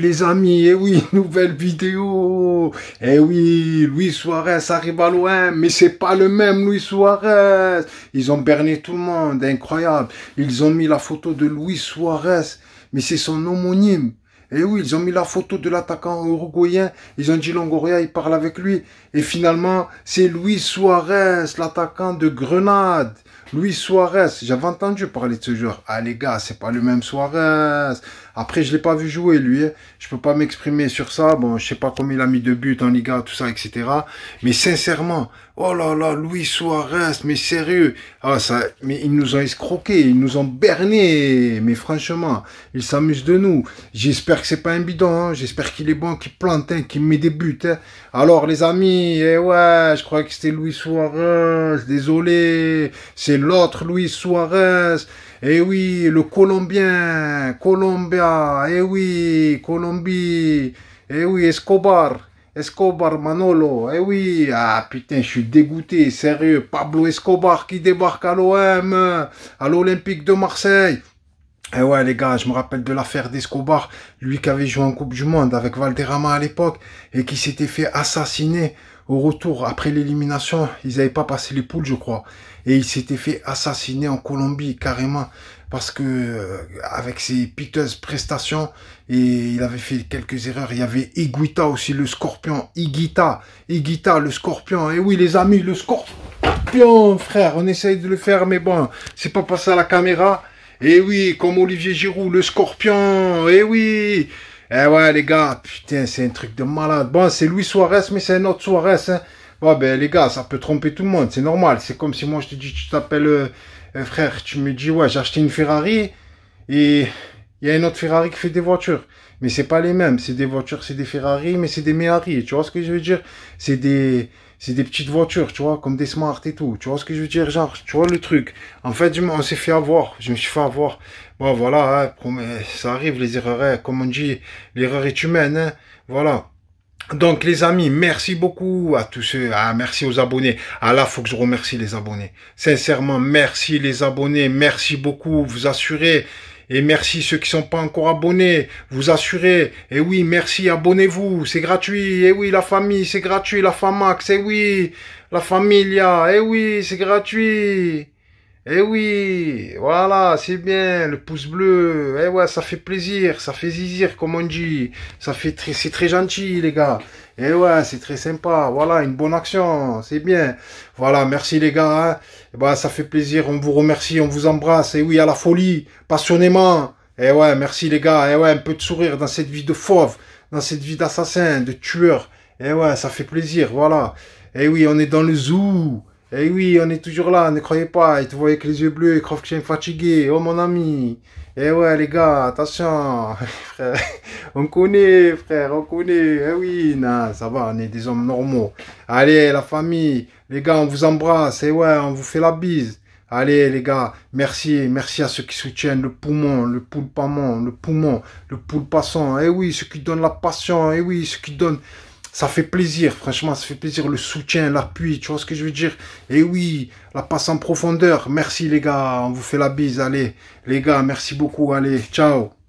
Les amis, eh oui, nouvelle vidéo. Eh oui, Luis Suarez arrive à loin, mais c'est pas le même Luis Suarez. Ils ont berné tout le monde, incroyable. Ils ont mis la photo de Luis Suarez, mais c'est son homonyme. Eh oui, ils ont mis la photo de l'attaquant uruguayen. Ils ont dit Longoria, il parle avec lui. Et finalement, c'est Luis Suarez, l'attaquant de Grenade. Louis Suarez, j'avais entendu parler de ce joueur. Ah les gars, c'est pas le même Suarez. Après, je l'ai pas vu jouer lui. Hein. Je peux pas m'exprimer sur ça. Bon, je sais pas comment il a mis de but en Liga, tout ça, etc. Mais sincèrement, oh là là, Louis Suarez, mais sérieux. Ah ça, mais ils nous ont escroqué. ils nous ont berné. Mais franchement, ils s'amusent de nous. J'espère que c'est pas un bidon. Hein. J'espère qu'il est bon, qu'il plante, hein, qu'il met des buts. Alors les amis, eh ouais, je crois que c'était Louis Suarez. Désolé, c'est l'autre Luis Suarez, et eh oui, le Colombien, Colombia, et eh oui, Colombie, et eh oui, Escobar, Escobar Manolo, eh oui, ah putain, je suis dégoûté, sérieux, Pablo Escobar qui débarque à l'OM, à l'Olympique de Marseille. Eh ouais les gars, je me rappelle de l'affaire d'Escobar, lui qui avait joué en Coupe du Monde avec Valderrama à l'époque et qui s'était fait assassiner au retour, après l'élimination, ils n'avaient pas passé les poules, je crois. Et il s'était fait assassiner en Colombie, carrément. Parce que, euh, avec ses piteuses prestations, et il avait fait quelques erreurs. Il y avait Iguita aussi, le scorpion. Iguita, Iguita, le scorpion. Et oui, les amis, le scorpion, frère. On essaye de le faire, mais bon, c'est pas passé à la caméra. Et oui, comme Olivier Giroud, le scorpion. Et oui. Eh ouais, les gars, putain, c'est un truc de malade. Bon, c'est Louis Suarez, mais c'est un autre Suarez. Hein. ben les gars, ça peut tromper tout le monde, c'est normal. C'est comme si moi je te dis, tu t'appelles euh, euh, frère, tu me dis, ouais, j'ai acheté une Ferrari et il y a une autre Ferrari qui fait des voitures. Mais c'est pas les mêmes. C'est des voitures, c'est des Ferrari, mais c'est des Méhari. Tu vois ce que je veux dire C'est des c'est des petites voitures, tu vois, comme des Smart et tout. Tu vois ce que je veux dire, genre, tu vois le truc. En fait, on s'est fait avoir. Je me suis fait avoir. Bon, voilà, hein, ça arrive, les erreurs, hein. comme on dit, l'erreur est humaine, hein, voilà. Donc les amis, merci beaucoup à tous ceux, ah, merci aux abonnés. Ah là, faut que je remercie les abonnés. Sincèrement, merci les abonnés, merci beaucoup, vous assurez. Et merci ceux qui sont pas encore abonnés. Vous assurez. Et oui, merci, abonnez-vous. C'est gratuit. Et oui, la famille, c'est gratuit. La FAMAX, et oui. La familia, et oui, c'est gratuit. Eh oui, voilà, c'est bien, le pouce bleu. Eh ouais, ça fait plaisir, ça fait zizir, comme on dit. Ça fait très, c'est très gentil, les gars. Eh ouais, c'est très sympa. Voilà, une bonne action, c'est bien. Voilà, merci les gars. Et hein. eh ben, ça fait plaisir, on vous remercie, on vous embrasse. Eh oui, à la folie, passionnément. Eh ouais, merci les gars. Eh ouais, un peu de sourire dans cette vie de fauve, dans cette vie d'assassin, de tueur. Eh ouais, ça fait plaisir, voilà. Eh oui, on est dans le zoo. Eh oui, on est toujours là, ne croyez pas, ils te voient avec les yeux bleus, ils croient que je suis fatigué, oh mon ami. Eh ouais les gars, attention, frère, on connaît, frère, on connaît, eh oui, non, ça va, on est des hommes normaux. Allez, la famille, les gars, on vous embrasse, eh ouais, on vous fait la bise. Allez les gars, merci, merci à ceux qui soutiennent le poumon, le poulpamon, le poumon, le poulpasson. Eh oui, ceux qui donnent la passion, eh oui, ceux qui donnent ça fait plaisir, franchement, ça fait plaisir, le soutien, l'appui, tu vois ce que je veux dire Et oui, la passe en profondeur, merci les gars, on vous fait la bise, allez, les gars, merci beaucoup, allez, ciao